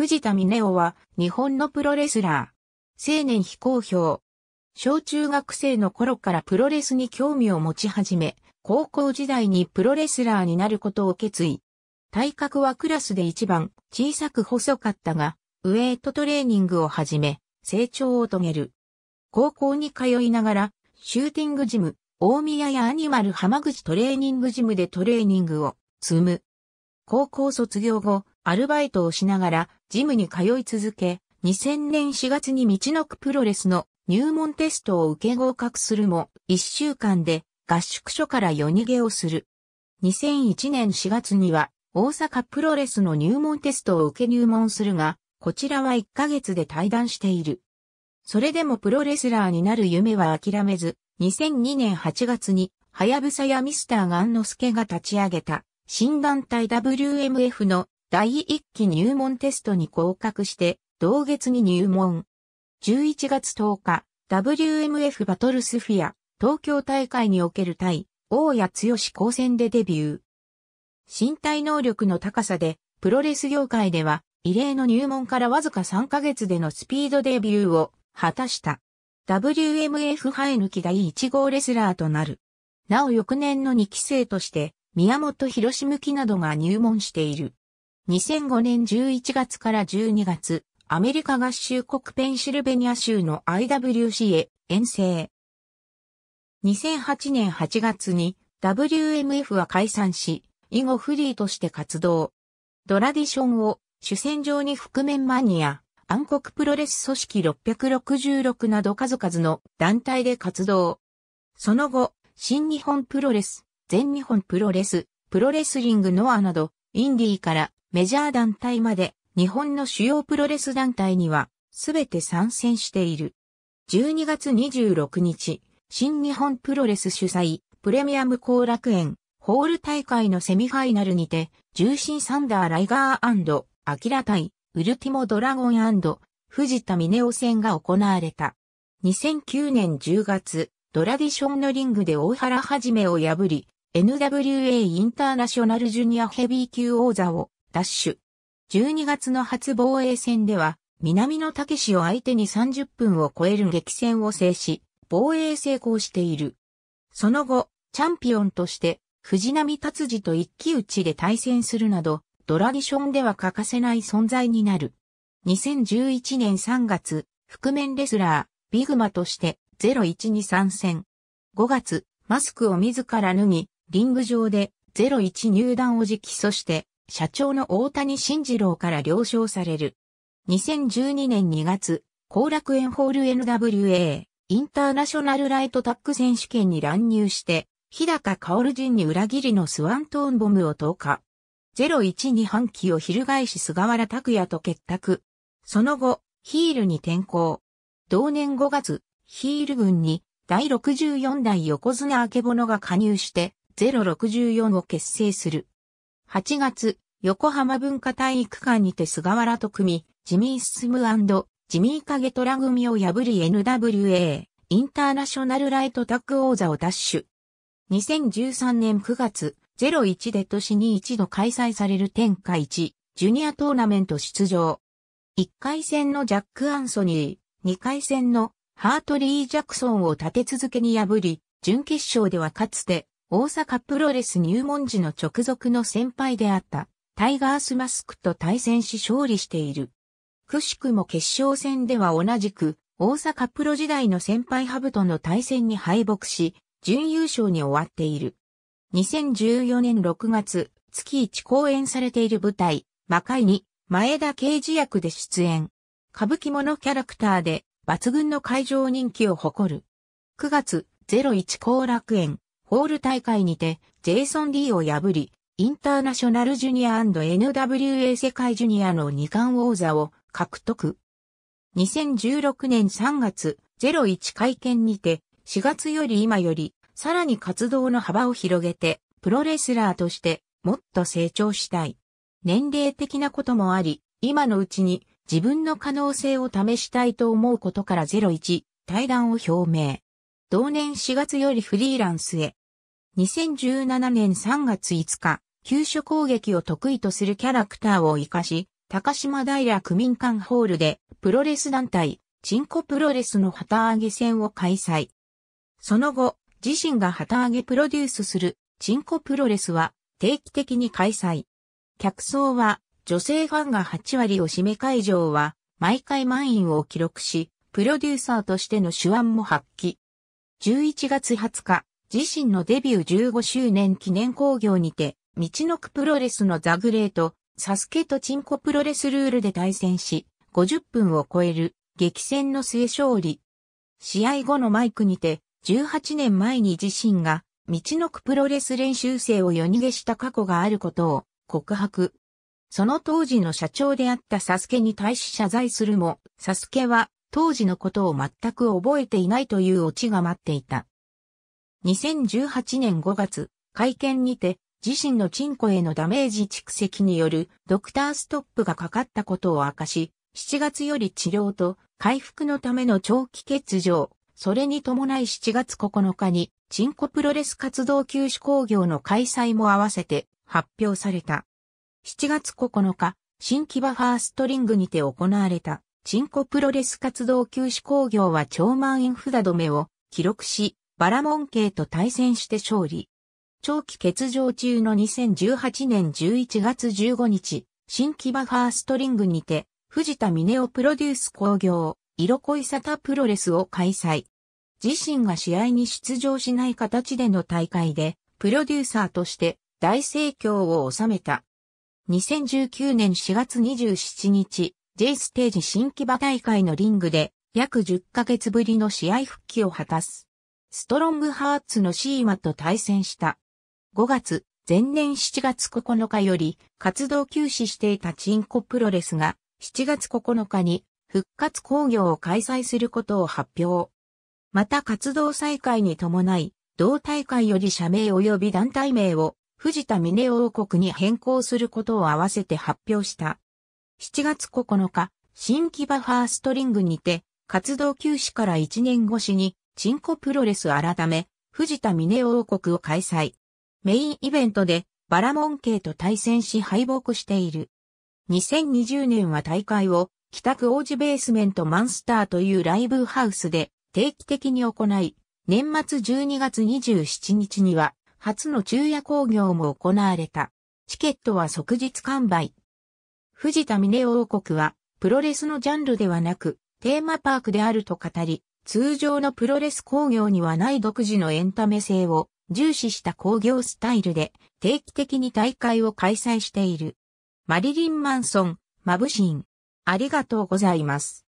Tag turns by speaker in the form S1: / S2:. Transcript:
S1: 藤田峰夫は日本のプロレスラー。青年非公表。小中学生の頃からプロレスに興味を持ち始め、高校時代にプロレスラーになることを決意。体格はクラスで一番小さく細かったが、ウエイトトレーニングを始め、成長を遂げる。高校に通いながら、シューティングジム、大宮やアニマル浜口トレーニングジムでトレーニングを積む。高校卒業後、アルバイトをしながらジムに通い続け、2000年4月に道のくプロレスの入門テストを受け合格するも、1週間で合宿所から夜逃げをする。2001年4月には大阪プロレスの入門テストを受け入門するが、こちらは1ヶ月で退団している。それでもプロレスラーになる夢は諦めず、2002年8月に、はやぶさやミスターガンノスケが立ち上げた、新団体 WMF の第1期入門テストに合格して、同月に入門。11月10日、WMF バトルスフィア、東京大会における対、大谷剛高専でデビュー。身体能力の高さで、プロレス業界では、異例の入門からわずか3ヶ月でのスピードデビューを果たした。WMF 生え抜き第1号レスラーとなる。なお翌年の2期生として、宮本博志向きなどが入門している。2005年11月から12月、アメリカ合衆国ペンシルベニア州の IWC へ遠征。2008年8月に WMF は解散し、以後フリーとして活動。ドラディションを主戦場に覆面マニア、暗黒プロレス組織666など数々の団体で活動。その後、新日本プロレス、全日本プロレス、プロレスリングノアなど、インディーからメジャー団体まで日本の主要プロレス団体にはすべて参戦している。12月26日、新日本プロレス主催プレミアム後楽園ホール大会のセミファイナルにて、重心サンダーライガーアキラ対ウルティモドラゴン藤田峰夫戦が行われた。2009年10月、ドラディションのリングで大原はじめを破り、NWA インターナショナルジュニアヘビー級王座をダッシュ。12月の初防衛戦では、南野武史を相手に30分を超える激戦を制し、防衛成功している。その後、チャンピオンとして、藤波達治と一騎打ちで対戦するなど、ドラディションでは欠かせない存在になる。2011年3月、覆面レスラー、ビグマとして01に参戦。5月、マスクを自ら脱ぎ、リング上で01入団を直訴して、社長の大谷慎次郎から了承される。2012年2月、後楽園ホール NWA インターナショナルライトタック選手権に乱入して、日高薫陣に裏切りのスワントーンボムを投下。0 1に半期を翻し菅原拓也と結託。その後、ヒールに転向。同年5月、ヒール軍に第64代横綱明けが加入して、064を結成する。8月、横浜文化体育館にて菅原と組、ジミー・スムジミー・カゲトラ組を破り NWA、インターナショナルライトタッグ王座を奪取。2013年9月、01で年に一度開催される天下1、ジュニアトーナメント出場。1回戦のジャック・アンソニー、2回戦のハートリー・ジャクソンを立て続けに破り、準決勝ではかつて大阪プロレス入門時の直属の先輩であったタイガースマスクと対戦し勝利している。くしくも決勝戦では同じく大阪プロ時代の先輩ハブとの対戦に敗北し、準優勝に終わっている。2014年6月、月1公演されている舞台、魔界に前田刑事役で出演。歌舞伎物キャラクターで抜群の会場人気を誇る。9月01後楽園ホール大会にて、ジェイソン・リーを破り、インターナショナルジュニア &NWA 世界ジュニアの2冠王座を獲得。2016年3月01会見にて、4月より今より、さらに活動の幅を広げて、プロレスラーとしてもっと成長したい。年齢的なこともあり、今のうちに自分の可能性を試したいと思うことから01、対談を表明。同年4月よりフリーランスへ2017年3月5日、急所攻撃を得意とするキャラクターを活かし、高島平区民館ホールで、プロレス団体、チンコプロレスの旗揚げ戦を開催。その後、自身が旗揚げプロデュースする、チンコプロレスは、定期的に開催。客層は、女性ファンが8割を占め会場は、毎回満員を記録し、プロデューサーとしての手腕も発揮。11月20日、自身のデビュー15周年記念興行にて、道のくプロレスのザグレート、サスケとチンコプロレスルールで対戦し、50分を超える激戦の末勝利。試合後のマイクにて、18年前に自身が、道のくプロレス練習生を夜逃げした過去があることを告白。その当時の社長であったサスケに対し謝罪するも、サスケは当時のことを全く覚えていないというオチが待っていた。2018年5月、会見にて、自身のチンコへのダメージ蓄積によるドクターストップがかかったことを明かし、7月より治療と回復のための長期欠場、それに伴い7月9日に、チンコプロレス活動休止工業の開催も合わせて発表された。7月9日、新木場ファーストリングにて行われた、チンコプロレス活動休止工業は超満員札止めを記録し、バラモン系と対戦して勝利。長期欠場中の2018年11月15日、新木場ファーストリングにて、藤田峰夫プロデュース工業、色恋沙汰プロレスを開催。自身が試合に出場しない形での大会で、プロデューサーとして大盛況を収めた。2019年4月27日、J ステージ新木場大会のリングで、約10ヶ月ぶりの試合復帰を果たす。ストロングハーツのシーマと対戦した。5月、前年7月9日より活動休止していたチンコプロレスが7月9日に復活工業を開催することを発表。また活動再開に伴い、同大会より社名及び団体名を藤田峰王国に変更することを合わせて発表した。7月9日、新木場ファーストリングにて、活動休止から1年越しにチンコプロレス改め、藤田峰王国を開催。メインイベントで、バラモン系と対戦し敗北している。2020年は大会を、北区王子ベースメントマンスターというライブハウスで定期的に行い、年末12月27日には、初の昼夜工業も行われた。チケットは即日完売。藤田峰王国は、プロレスのジャンルではなく、テーマパークであると語り、通常のプロレス工業にはない独自のエンタメ性を重視した工業スタイルで定期的に大会を開催している。マリリン・マンソン、マブシン。ありがとうございます。